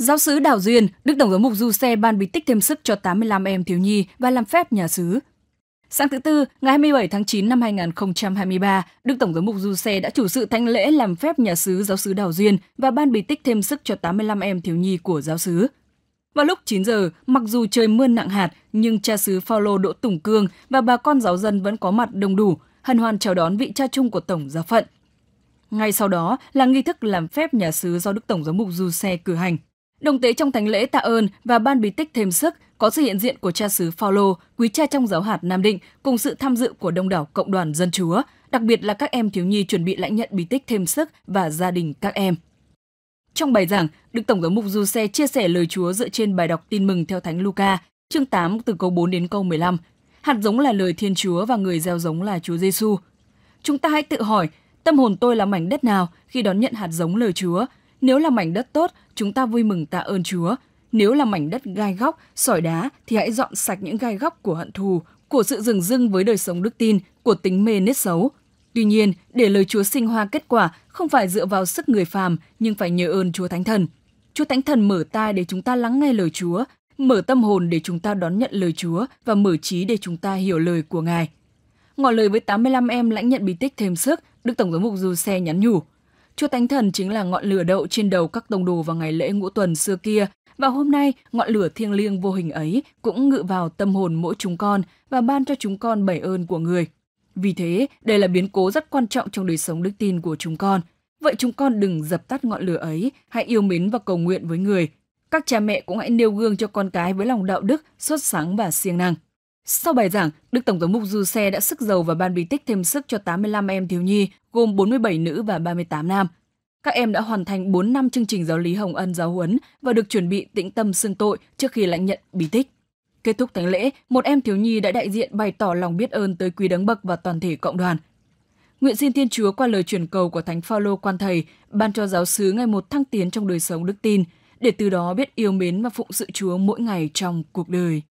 Giáo sứ Đào Duyên, Đức Tổng giám mục Du Xe ban bí tích thêm sức cho 85 em thiếu nhi và làm phép nhà xứ. Sáng thứ Tư, ngày 27 tháng 9 năm 2023, Đức Tổng giám mục Du Xe đã chủ sự thánh lễ làm phép nhà xứ giáo sứ Đào Duyên và ban bí tích thêm sức cho 85 em thiếu nhi của giáo sứ. Vào lúc 9 giờ, mặc dù trời mưa nặng hạt, nhưng cha xứ Phaolô Đỗ Tùng Cương và bà con giáo dân vẫn có mặt đông đủ, hân hoan chào đón vị cha chung của Tổng giáo phận. Ngay sau đó là nghi thức làm phép nhà xứ do Đức Tổng giám mục Du Xe cử hành. Đồng tế trong thánh lễ tạ ơn và ban bí tích thêm sức có sự hiện diện của cha xứ Phaolô, quý cha trong giáo hạt Nam Định cùng sự tham dự của đông đảo cộng đoàn dân chúa, đặc biệt là các em thiếu nhi chuẩn bị lãnh nhận bí tích thêm sức và gia đình các em. Trong bài giảng, Đức Tổng giám mục Du Xe chia sẻ lời Chúa dựa trên bài đọc tin mừng theo Thánh Luca, chương 8 từ câu 4 đến câu 15. Hạt giống là lời Thiên Chúa và người gieo giống là Chúa Giêsu. Chúng ta hãy tự hỏi, tâm hồn tôi là mảnh đất nào khi đón nhận hạt giống lời Chúa nếu là mảnh đất tốt, chúng ta vui mừng tạ ơn Chúa. Nếu là mảnh đất gai góc, sỏi đá thì hãy dọn sạch những gai góc của hận thù, của sự rừng dưng với đời sống đức tin, của tính mê nết xấu. Tuy nhiên, để lời Chúa sinh hoa kết quả không phải dựa vào sức người phàm, nhưng phải nhờ ơn Chúa Thánh Thần. Chúa Thánh Thần mở tai để chúng ta lắng nghe lời Chúa, mở tâm hồn để chúng ta đón nhận lời Chúa và mở trí để chúng ta hiểu lời của Ngài. Ngỏ lời với 85 em lãnh nhận bí tích thêm sức, Đức Tổng giám mục Du Xe nhắn nhủ – Chúa Thánh Thần chính là ngọn lửa đậu trên đầu các tông đồ vào ngày lễ ngũ tuần xưa kia, và hôm nay ngọn lửa thiêng liêng vô hình ấy cũng ngự vào tâm hồn mỗi chúng con và ban cho chúng con bảy ơn của người. Vì thế, đây là biến cố rất quan trọng trong đời sống đức tin của chúng con. Vậy chúng con đừng dập tắt ngọn lửa ấy, hãy yêu mến và cầu nguyện với người. Các cha mẹ cũng hãy nêu gương cho con cái với lòng đạo đức, xuất sáng và siêng năng. Sau bài giảng, Đức Tổng giám mục Du Xe đã sức dầu và ban bí tích thêm sức cho 85 em thiếu nhi, gồm 47 nữ và 38 nam. Các em đã hoàn thành 4 năm chương trình giáo lý Hồng Ân giáo huấn và được chuẩn bị tĩnh tâm xưng tội trước khi lãnh nhận bí tích. Kết thúc thánh lễ, một em thiếu nhi đã đại diện bày tỏ lòng biết ơn tới quý đấng bậc và toàn thể cộng đoàn. Nguyện xin Thiên Chúa qua lời truyền cầu của Thánh Phaolô quan thầy ban cho giáo xứ ngày một thăng tiến trong đời sống đức tin, để từ đó biết yêu mến và phụng sự Chúa mỗi ngày trong cuộc đời.